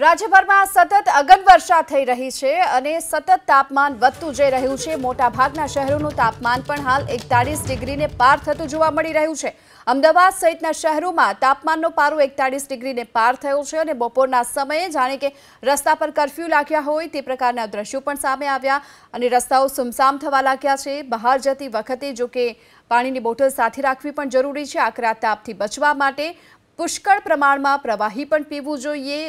રાજ્યભરમાં સતત અગન વર્ષા થઈ રહી છે અને સતત તાપમાન વધતું જઈ રહ્યું છે મોટાભાગના શહેરોનું તાપમાન પણ હાલ એકતાળીસ ડિગ્રીને પાર થતું જોવા મળી રહ્યું છે અમદાવાદ સહિતના શહેરોમાં તાપમાનનો પારો એકતાળીસ ડિગ્રીને પાર થયો છે અને બપોરના સમયે જાણે કે રસ્તા પર કરફ્યુ લાગ્યા હોય તે પ્રકારના દ્રશ્યો પણ સામે આવ્યા અને રસ્તાઓ સુમસામ થવા લાગ્યા છે બહાર જતી વખતે જો કે પાણીની બોટલ સાથે રાખવી પણ જરૂરી છે આકરા તાપથી બચવા માટે પુષ્કળ પ્રમાણમાં પ્રવાહી પણ પીવું જોઈએ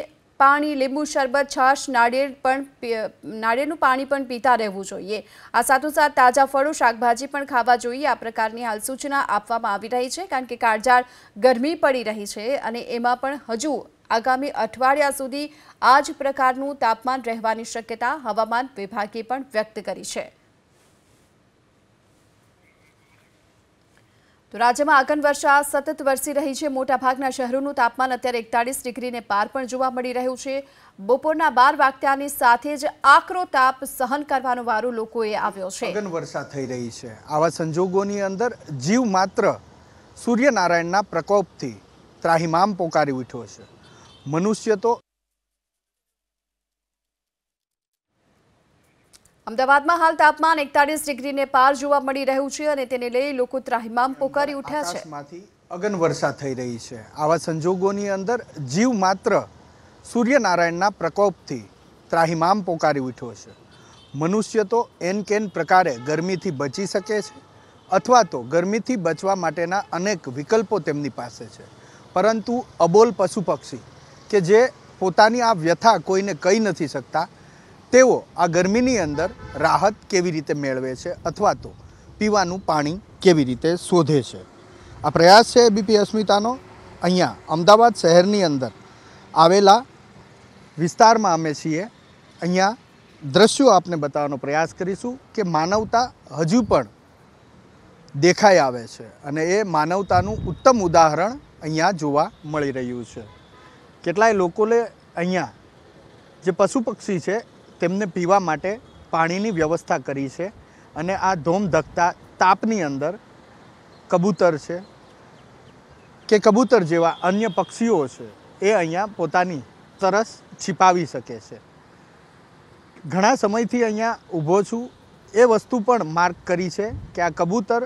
પાણી લીંબુ શરબત છાશ નાડિયર પણ નાળિયેરનું પાણી પણ પીતા રહેવું જોઈએ આ સાથોસાથ તાજા ફળો શાકભાજી પણ ખાવા જોઈએ આ પ્રકારની આલુચના આપવામાં આવી રહી છે કારણ કે કારજાર ગરમી પડી રહી છે અને એમાં પણ હજુ આગામી 8 વાર્યા સુધી આ જ પ્રકારનું તાપમાન રહેવાની શક્યતા હવામાન વિભાગે પણ વ્યક્ત કરી છે તો રાજ્યમાં આગન વર્ષા સતત વરસી રહી છે મોટાભાગના શહેરોનું તાપમાન અત્યારે એકતાળીસ ડિગ્રીને પાર પણ જોવા મળી રહ્યું છે બપોરના બાર વાગ્યાની સાથે જ આકરો તાપ સહન કરવાનો વારો લોકોએ આવ્યો છે આગન વર્ષા થઈ રહી છે આવા સંજોગોની અંદર જીવ માત્ર સૂર્યનારાયણના પ્રકોપથી ત્રાહિમામ પોકારી ઉઠ્યો છે મનુષ્ય તો અમદાવાદમાં હાલ તાપમાન એકતાલીસ ડિગ્રીને પાર જોવા મળી રહ્યું છે અને તેને લઈ લોકો ત્રાહિમામ પોકારી ઉઠ્યા છે આકાશમાંથી અગન વર્ષા થઈ રહી છે આવા સંજોગોની અંદર જીવ માત્ર સૂર્યનારાયણના પ્રકોપથી ત્રાહિમામ પોકારી ઉઠ્યો છે મનુષ્ય તો એન કેન પ્રકારે ગરમીથી બચી શકે છે અથવા તો ગરમીથી બચવા માટેના અનેક વિકલ્પો તેમની પાસે છે પરંતુ અબોલ પશુ પક્ષી કે જે પોતાની આ વ્યથા કોઈને કહી નથી શકતા તેઓ આ ગરમીની અંદર રાહત કેવી રીતે મેળવે છે અથવા તો પીવાનું પાણી કેવી રીતે શોધે છે આ પ્રયાસ છે બીપી અસ્મિતાનો અહીંયા અમદાવાદ શહેરની અંદર આવેલા વિસ્તારમાં અમે છીએ અહીંયા દ્રશ્યો આપને બતાવવાનો પ્રયાસ કરીશું કે માનવતા હજુ પણ દેખાઈ આવે છે અને એ માનવતાનું ઉત્તમ ઉદાહરણ અહીંયા જોવા મળી રહ્યું છે કેટલાય લોકોને અહીંયા જે પશુ પક્ષી છે તેમને પીવા માટે પાણીની વ્યવસ્થા કરી છે અને આ ધોમધકતા તાપની અંદર કબૂતર છે કે કબૂતર જેવા અન્ય પક્ષીઓ છે એ અહીંયા પોતાની તરસ છિપાવી શકે છે ઘણા સમયથી અહીંયા ઊભો છું એ વસ્તુ પણ માર્ક કરી છે કે આ કબૂતર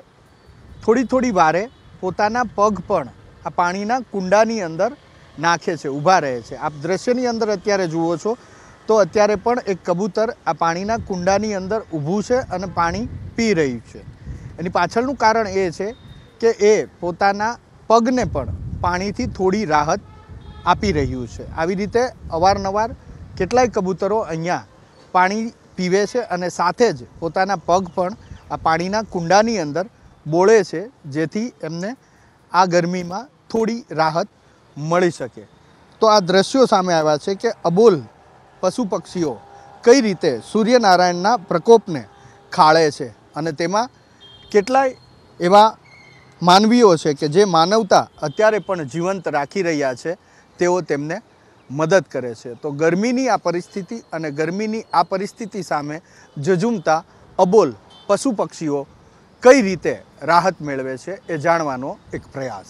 થોડી થોડી વારે પોતાના પગ પણ આ પાણીના કુંડાની અંદર નાખે છે ઊભા રહે છે આપ દ્રશ્યની અંદર અત્યારે જુઓ છો તો અત્યારે પણ એક કબૂતર આ પાણીના કુંડાની અંદર ઊભું છે અને પાણી પી રહ્યું છે એની પાછળનું કારણ એ છે કે એ પોતાના પગને પણ પાણીથી થોડી રાહત આપી રહ્યું છે આવી રીતે અવારનવાર કેટલાય કબૂતરો અહીંયા પાણી પીવે છે અને સાથે જ પોતાના પગ પણ આ પાણીના કુંડાની અંદર બોળે છે જેથી એમને આ ગરમીમાં થોડી રાહત મળી શકે તો આ દ્રશ્યો સામે આવ્યા છે કે અબોલ પશુ પક્ષીઓ કઈ રીતે સૂર્યનારાયણના પ્રકોપને ખાળે છે અને તેમાં કેટલાય એવા માનવીઓ છે કે જે માનવતા અત્યારે પણ જીવંત રાખી રહ્યા છે તેઓ તેમને મદદ કરે છે તો ગરમીની આ પરિસ્થિતિ અને ગરમીની આ પરિસ્થિતિ સામે જજુમતા અબોલ પશુ પક્ષીઓ કઈ રીતે રાહત મેળવે છે એ જાણવાનો એક પ્રયાસ